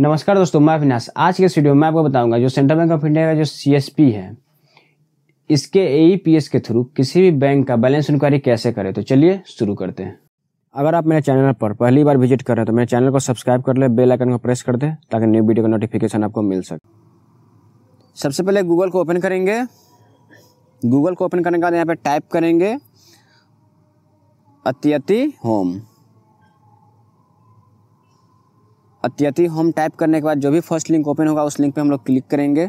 नमस्कार दोस्तों मैं अविनाश आज के वीडियो में आपको बताऊंगा जो सेंट्रल बैंक ऑफ इंडिया का जो सी है इसके ए e के थ्रू किसी भी बैंक का बैलेंस इंक्वायरी कैसे करें तो चलिए शुरू करते हैं अगर आप मेरे चैनल पर पहली बार विजिट कर रहे हैं तो मेरे चैनल को सब्सक्राइब कर ले बेल आइकन को प्रेस कर दें ताकि न्यू वीडियो का नोटिफिकेशन आपको मिल सके सबसे पहले गूगल को ओपन करेंगे गूगल को ओपन करने के बाद यहाँ पर टाइप करेंगे अति अति होम अत्यति होम टाइप करने के बाद जो भी फर्स्ट लिंक ओपन होगा उस लिंक पे हम लोग क्लिक करेंगे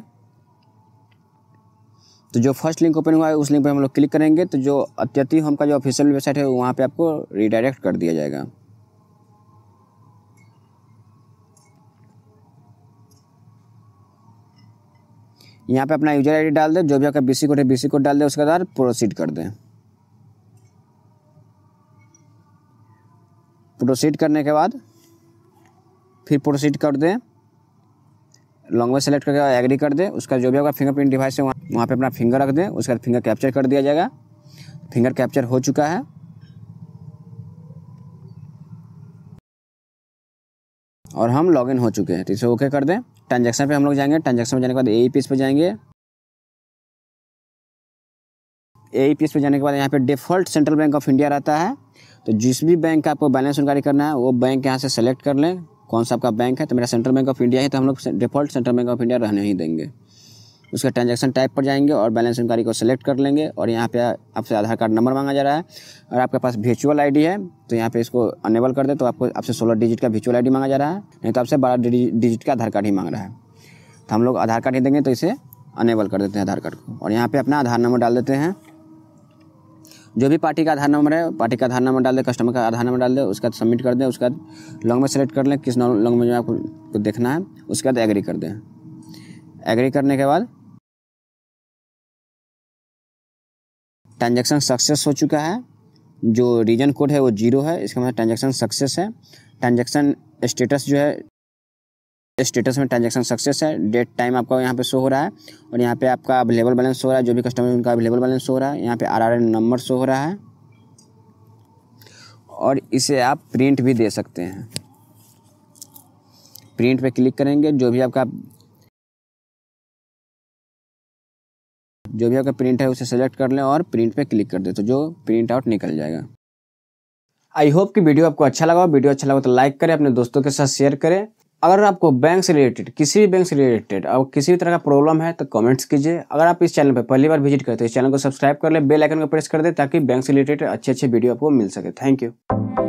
तो जो फर्स्ट लिंक ओपन हुआ है उस लिंक पे हम लोग क्लिक करेंगे तो जो अत्यति होम का जो ऑफिशियल वेबसाइट है वहाँ पे आपको रिडायरेक्ट कर दिया जाएगा यहाँ पे अपना यूजर आईडी डाल दें जो भी आपका बीसी कोड है बी कोड डाल दें उसके बाद प्रोसीड कर दें प्रोसीड करने के बाद फिर प्रोसीड कर दें में सेलेक्ट करके एग्री कर दें उसका जो भी होगा फिंगरप्रिंट डिवाइस है वहाँ वहाँ पर अपना फिंगर रख दें उसका फिंगर कैप्चर कर दिया जाएगा फिंगर कैप्चर हो चुका है और हम लॉगिन हो चुके हैं तो इसे ओके कर दें ट्रांजेक्शन पे हम लोग जाएंगे ट्रांजेक्शन में जाने के बाद ए पीस पे जाएंगे ए एस पे जाने के बाद यहाँ पे default Central Bank of India रहता है तो जिस भी बैंक का आपको बैलेंस इंक्वायरी करना है वो बैंक यहाँ से सेलेक्ट कर लें कौन सा आपका बैंक है तो मेरा सेंट्रल बैंक ऑफ इंडिया है तो हम लोग default Central Bank of India रहने ही देंगे उसके ट्रांजेक्शन टाइप पर जाएंगे और बैलेंस इंक्वारी को सेलेक्ट कर लेंगे और यहाँ पे आपसे आधार कार्ड नंबर मांगा जा रहा है और आपके पास वर्चुअल आईडी है तो यहाँ पे इसको अनेबल कर दे तो आपको आपसे सोलह डिजिट का वर्चुअल आईडी मांगा जा रहा है नहीं तो आपसे बारह डिजिट का आधार कार्ड ही मांग रहा है तो हम लोग आधार कार्ड ही देंगे तो इसे अनेबल कर देते हैं आधार कार्ड को और यहाँ पर अपना आधार नंबर डाल देते हैं जो भी पार्टी का आधार नंबर है पार्टी का आधार नंबर डाल दें कस्टमर का आधार नंबर डाल दें उसके बाद सबमिट कर दें उसके बाद लॉन्ग में सेलेक्ट कर लें किस लॉन्ग में आपको देखना है उसके बाद एग्री कर दें एग्री करने के बाद ट्रांजेक्शन सक्सेस हो चुका है जो रीजन कोड है वो जीरो है इसका मतलब ट्रांजेक्शन सक्सेस है ट्रांजेक्शन स्टेटस जो है स्टेटस में ट्रांजेक्शन सक्सेस है डेट टाइम आपका यहाँ पे शो हो रहा है और यहाँ पे आपका अवेलेबल बैलेंस शो हो रहा है जो भी कस्टमर उनका अवेलेबल बैलेंस शो हो रहा है यहाँ पे आर नंबर शो हो रहा है और इसे आप प्रिंट भी दे सकते हैं प्रिंट पे क्लिक करेंगे जो भी आपका जो भी आपका प्रिंट है उसे सेलेक्ट कर लें और प्रिंट पे क्लिक कर दें तो जो प्रिंट आउट निकल जाएगा आई होप कि वीडियो आपको अच्छा लगा वीडियो अच्छा लगा तो लाइक करें अपने दोस्तों के साथ शेयर करें अगर आपको बैंक से रिलेटेड किसी भी बैंक से रिलेटेड और किसी भी तरह का प्रॉब्लम है तो कमेंट्स कीजिए अगर आप इस चैनल पर पहली बार विजिट करते हैं इस चैनल को सब्सक्राइब कर ले बेल आइकन को प्रेस कर दे ताकि बैंक से रिलेटेड अच्छे अच्छे वीडियो आपको मिल सके थैंक यू